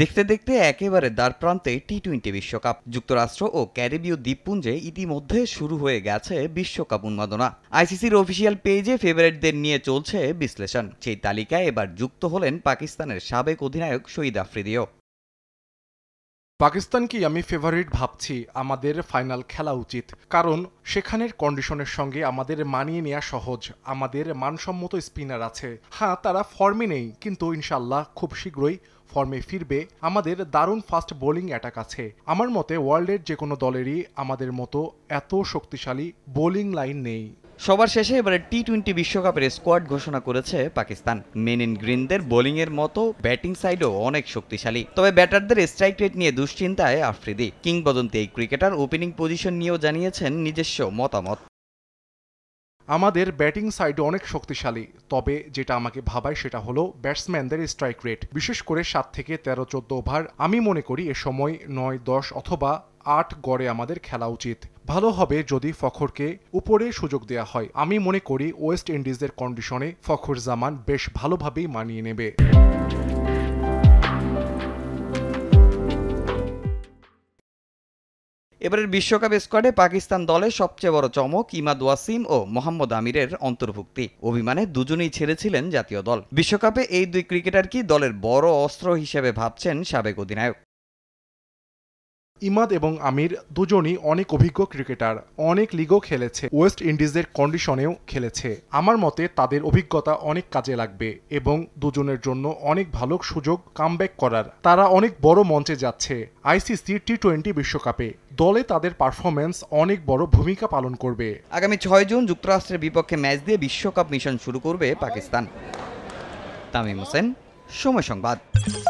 দেখতে দেখতে একেবারে দ্বার প্রান্তে টি টোয়েন্টি বিশ্বকাপ যুক্তরাষ্ট্র ও ক্যারিবীয় দ্বীপপুঞ্জে ইতিমধ্যে শুরু হয়ে গেছে বিশ্বকাপ উন্মাদনা আইসিসির অফিসিয়াল পেজে ফেভারিটদের নিয়ে চলছে বিশ্লেষণ সেই তালিকায় এবার যুক্ত হলেন পাকিস্তানের সাবেক অধিনায়ক শহীদ আফ্রিদিও কি আমি ফেভারিট ভাবছি আমাদের ফাইনাল খেলা উচিত কারণ সেখানের কন্ডিশনের সঙ্গে আমাদের মানিয়ে নেওয়া সহজ আমাদের মানসম্মত স্পিনার আছে হ্যাঁ তারা ফর্মে নেই কিন্তু ইনশাল্লাহ খুব শীঘ্রই ফর্মে ফিরবে আমাদের দারুণ ফাস্ট বোলিং অ্যাটাক আছে আমার মতে ওয়ার্ল্ডের যে কোনো দলেরই আমাদের মতো এত শক্তিশালী বোলিং লাইন নেই সবার শেষে এবারে টি টোয়েন্টি বিশ্বকাপের স্কোয়াড ঘোষণা করেছে পাকিস্তান মেন ইন গ্রিনদের বোলিংয়ের মতো ব্যাটিং সাইডও অনেক শক্তিশালী তবে ব্যাটারদের স্ট্রাইক রেট নিয়ে দুশ্চিন্তায় আফ্রিদি কিংবদন্তি এই ক্রিকেটার ওপেনিং পজিশন নিয়েও জানিয়েছেন নিজস্ব মতামত আমাদের ব্যাটিং সাইড অনেক শক্তিশালী তবে যেটা আমাকে ভাবায় সেটা হলো ব্যাটসম্যানদের স্ট্রাইক রেট বিশেষ করে সাত থেকে তেরো চোদ্দ ওভার আমি মনে করি এ সময় নয় দশ অথবা আট গড়ে আমাদের খেলা উচিত ভালো হবে যদি ফখরকে উপরে সুযোগ দেয়া হয় আমি মনে করি ওয়েস্ট ইন্ডিজের কন্ডিশনে ফখর জামান বেশ ভালোভাবেই মানিয়ে নেবে এবারের বিশ্বকাপ স্কোয়াডে পাকিস্তান দলের সবচেয়ে বড় চমক ইমাদ ওয়াসিম ও মোহাম্মদ আমিরের অন্তর্ভুক্তি অভিমানে দুজনেই ছেড়েছিলেন জাতীয় দল বিশ্বকাপে এই দুই ক্রিকেটার কি দলের বড় অস্ত্র হিসেবে ভাবছেন সাবেক অধিনায়ক ইমাদ এবং আমির দুজনই অনেক অভিজ্ঞ ক্রিকেটার অনেক লিগও খেলেছে ওয়েস্ট ইন্ডিজের কন্ডিশনেও খেলেছে আমার মতে তাদের অভিজ্ঞতা অনেক কাজে লাগবে এবং দুজনের জন্য অনেক ভালো সুযোগ কামব্যাক করার তারা অনেক বড় মঞ্চে যাচ্ছে আইসিসি টি টোয়েন্টি বিশ্বকাপে দলে তাদের পারফরমেন্স অনেক বড় ভূমিকা পালন করবে আগামী ছয় জুন যুক্তরাষ্ট্রের বিপক্ষে ম্যাচ দিয়ে বিশ্বকাপ মিশন শুরু করবে পাকিস্তান তামিম হোসেন সময় সংবাদ